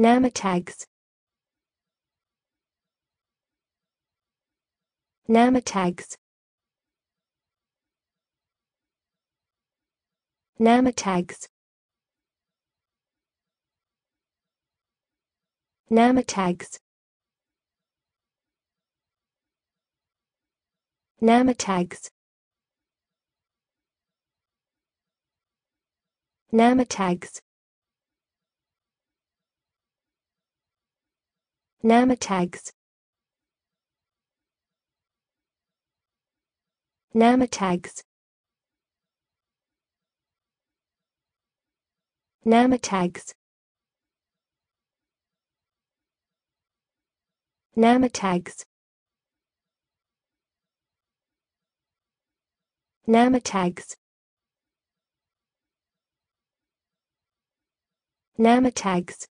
Nama tags Nama tags Nama tags Nama tags Nama tags Nama tags Nama tags Nama tags Nama tags Nama tags Nama tags Nama tags